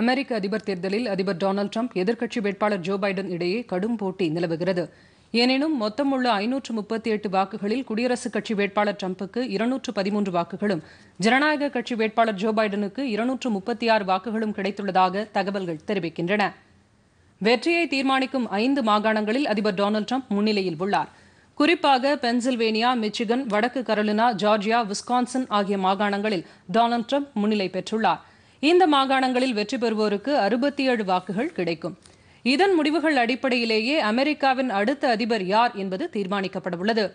அமெரிக்க அதிபர் தேர்தலில் அதிபர் டொனால்டு ட்ரம்ப் எதிர்க்கட்சி வேட்பாளர் ஜோ பைடன் இடையே கடும் போட்டி நிலவுகிறது எனினும் மொத்தம் உள்ள ஐநூற்று முப்பத்தி எட்டு வாக்குகளில் குடியரசுக் கட்சி வேட்பாளர் ட்ரம்புக்கு இருநூற்று பதிமூன்று வாக்குகளும் ஜனநாயக கட்சி வேட்பாளர் ஜோ பைடனுக்கு இருநூற்று முப்பத்தி ஆறு வாக்குகளும் கிடைத்துள்ளதாக தகவல்கள் தெரிவிக்கின்றன வெற்றியை தீர்மானிக்கும் ஐந்து மாகாணங்களில் அதிபர் டொனால்டு ட்ரம்ப் முன்னிலையில் உள்ளார் குறிப்பாக பென்சில்வேனியா மிச்சிகன் வடக்கு கரோலினா ஜார்ஜியா விஸ்கான்சன் ஆகிய மாகாணங்களில் டொனால்டு ட்ரம்ப் முன்னிலை பெற்றுள்ளார் இந்த மாகாணங்களில் வெற்றி பெறுவோருக்கு அறுபத்தி ஏழு வாக்குகள் கிடைக்கும் இதன் முடிவுகள் அடிப்படையிலேயே அமெரிக்காவின் அடுத்த அதிபர் யார் என்பது தீர்மானிக்கப்படவுள்ளது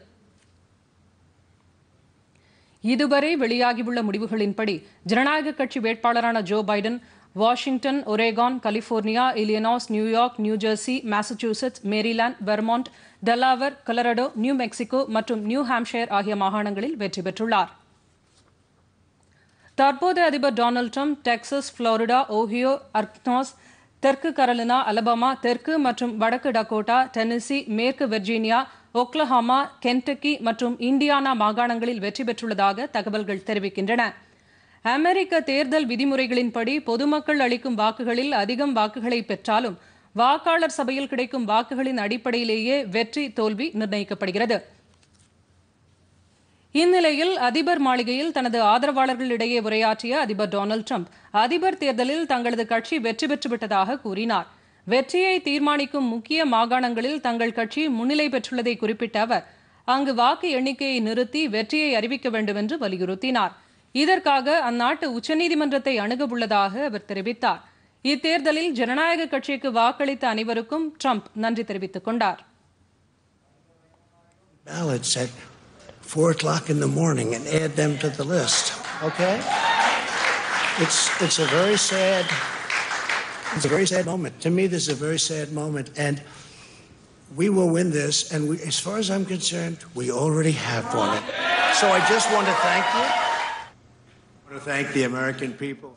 இதுவரை வெளியாகியுள்ள முடிவுகளின்படி ஜனநாயக கட்சி வேட்பாளரான Joe Biden Washington Oregon California Illinois New York New Jersey Massachusetts Maryland Vermont Delaware Colorado New Mexico மற்றும் நியூ ஹாம்ஷயர் ஆகிய மாகாணங்களில் வெற்றி பெற்றுள்ளாா் தற்போதைய அதிபர் Donald Trump Texas Florida Ohio Arkansas தெற்கு கரலினா அலபாமா தெற்கு மற்றும் வடக்கு டகோட்டா டென்னிசி மேற்கு வெர்ஜீனியா ஒக்லஹாமா கென்டக்கி மற்றும் இண்டியானா மாகாணங்களில் வெற்றி பெற்றுள்ளதாக தகவல்கள் தெரிவிக்கின்றன அமெரிக்க தேர்தல் விதிமுறைகளின்படி பொதுமக்கள் அளிக்கும் வாக்குகளில் அதிகம் வாக்குகளை பெற்றாலும் வாக்காளர் சபையில் கிடைக்கும் வாக்குகளின் அடிப்படையிலேயே வெற்றி தோல்வி நிர்ணயிக்கப்படுகிறது இந்நிலையில் அதிபர் மாளிகையில் தனது ஆதரவாளர்களிடையே உரையாற்றிய அதிபர் டொனால்டு ட்ரம்ப் அதிபர் தேர்தலில் தங்களது கட்சி வெற்றி பெற்றுவிட்டதாக கூறினார் வெற்றியை தீர்மானிக்கும் முக்கிய மாகாணங்களில் தங்கள் கட்சி முன்னிலை பெற்றுள்ளதை குறிப்பிட்ட அவர் அங்கு வாக்கு எண்ணிக்கையை நிறுத்தி வெற்றியை அறிவிக்க வேண்டும் என்று வலியுறுத்தினார் இதற்காக அந்நாட்டு உச்சநீதிமன்றத்தை அணுக உள்ளதாக அவர் தெரிவித்தார் இத்தேர்தலில் ஜனநாயக கட்சிக்கு வாக்களித்த அனைவருக்கும் ட்ரம்ப் நன்றி தெரிவித்துக் கொண்டார் four o'clock in the morning and add them to the list. Okay? It's, it's a very sad, it's a very sad moment. To me, this is a very sad moment. And we will win this. And we, as far as I'm concerned, we already have won it. So I just want to thank you. I want to thank the American people.